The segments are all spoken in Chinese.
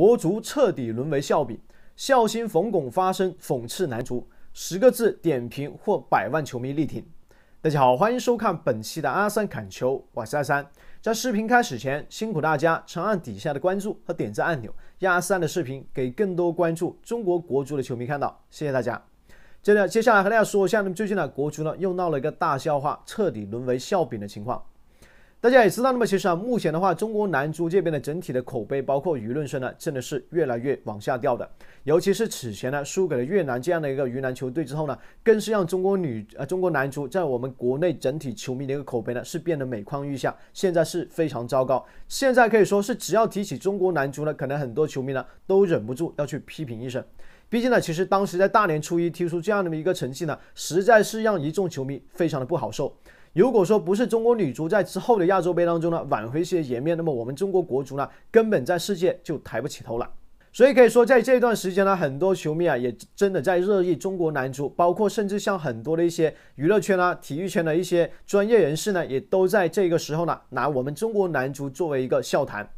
国足彻底沦为笑柄，笑星冯巩发声讽刺男足，十个字点评获百万球迷力挺。大家好，欢迎收看本期的阿三侃球，我是阿三。在视频开始前，辛苦大家长按底下的关注和点赞按钮，让阿三的视频给更多关注中国国足的球迷看到。谢谢大家。接着，接下来和大家说一下，那么最近呢，国足呢又闹了一个大笑话，彻底沦为笑柄的情况。大家也知道，那么其实啊，目前的话，中国男足这边的整体的口碑，包括舆论声呢，真的是越来越往下掉的。尤其是此前呢，输给了越南这样的一个鱼南球队之后呢，更是让中国女呃中国男足在我们国内整体球迷的一个口碑呢，是变得每况愈下。现在是非常糟糕。现在可以说是，只要提起中国男足呢，可能很多球迷呢，都忍不住要去批评一声。毕竟呢，其实当时在大年初一踢出这样的一个成绩呢，实在是让一众球迷非常的不好受。如果说不是中国女足在之后的亚洲杯当中呢挽回一些颜面，那么我们中国国足呢根本在世界就抬不起头了。所以可以说，在这段时间呢，很多球迷啊也真的在热议中国男足，包括甚至像很多的一些娱乐圈啊、体育圈的一些专业人士呢，也都在这个时候呢拿我们中国男足作为一个笑谈。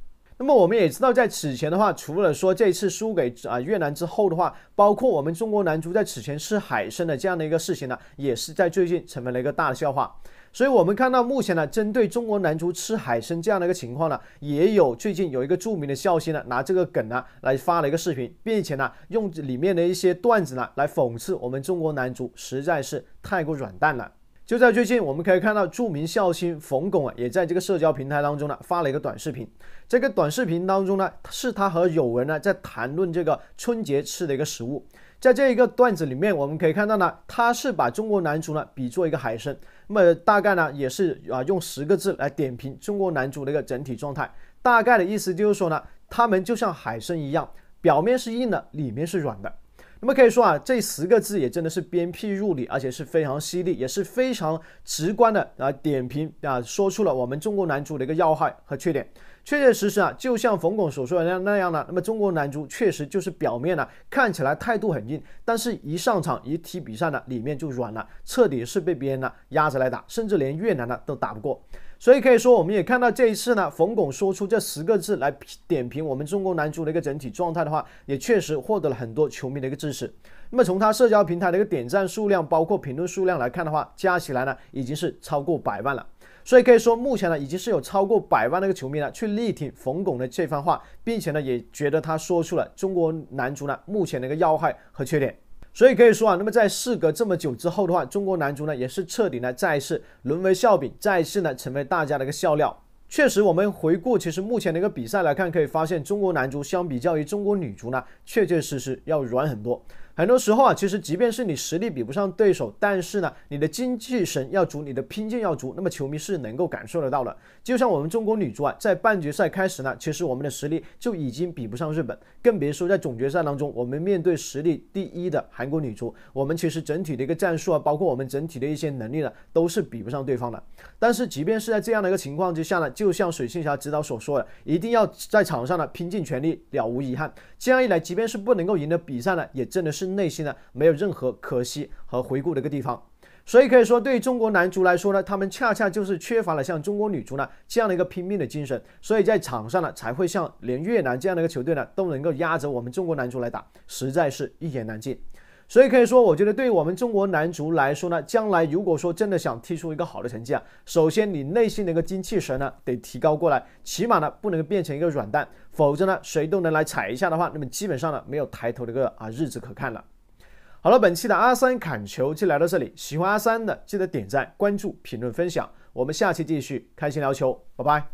那么我们也知道，在此前的话，除了说这次输给啊越南之后的话，包括我们中国男足在此前吃海参的这样的一个事情呢，也是在最近成为了一个大笑话。所以，我们看到目前呢，针对中国男足吃海参这样的一个情况呢，也有最近有一个著名的笑星呢，拿这个梗呢来发了一个视频，并且呢用里面的一些段子呢来讽刺我们中国男足实在是太过软蛋了。就在最近，我们可以看到著名笑星冯巩啊，也在这个社交平台当中呢发了一个短视频。这个短视频当中呢，是他和友人呢在谈论这个春节吃的一个食物。在这一个段子里面，我们可以看到呢，他是把中国男足呢比作一个海参。那么大概呢也是啊用十个字来点评中国男足的一个整体状态。大概的意思就是说呢，他们就像海参一样，表面是硬的，里面是软的。那么可以说啊，这十个字也真的是鞭辟入里，而且是非常犀利，也是非常直观的啊点评啊，说出了我们中国男足的一个要害和缺点。确确实实啊，就像冯巩所说的那样那样呢，那么中国男足确实就是表面呢看起来态度很硬，但是一上场一踢比赛呢，里面就软了，彻底是被别人呢压着来打，甚至连越南呢都打不过。所以可以说，我们也看到这一次呢，冯巩说出这十个字来点评我们中国男足的一个整体状态的话，也确实获得了很多球迷的一个支持。那么从他社交平台的一个点赞数量，包括评论数量来看的话，加起来呢已经是超过百万了。所以可以说，目前呢已经是有超过百万的一个球迷呢去力挺冯巩的这番话，并且呢也觉得他说出了中国男足呢目前的一个要害和缺点。所以可以说啊，那么在事隔这么久之后的话，中国男足呢也是彻底的再次沦为笑柄，再一次呢成为大家的一个笑料。确实，我们回顾其实目前的一个比赛来看，可以发现中国男足相比较于中国女足呢，确确实实要软很多。很多时候啊，其实即便是你实力比不上对手，但是呢，你的精气神要足，你的拼劲要足，那么球迷是能够感受得到的。就像我们中国女足啊，在半决赛开始呢，其实我们的实力就已经比不上日本，更别说在总决赛当中，我们面对实力第一的韩国女足，我们其实整体的一个战术啊，包括我们整体的一些能力呢，都是比不上对方的。但是即便是在这样的一个情况之下呢，就像水庆霞指导所说的，一定要在场上呢拼尽全力，了无遗憾。这样一来，即便是不能够赢得比赛呢，也真的是。是内心呢没有任何可惜和回顾的一个地方，所以可以说对于中国男足来说呢，他们恰恰就是缺乏了像中国女足呢这样的一个拼命的精神，所以在场上呢才会像连越南这样的一个球队呢都能够压着我们中国男足来打，实在是一言难尽。所以可以说，我觉得对于我们中国男足来说呢，将来如果说真的想踢出一个好的成绩啊，首先你内心的一个精气神呢得提高过来，起码呢不能变成一个软蛋，否则呢谁都能来踩一下的话，那么基本上呢没有抬头的一个啊日子可看了。好了，本期的阿三侃球就来到这里，喜欢阿三的记得点赞、关注、评论、分享，我们下期继续开心聊球，拜拜。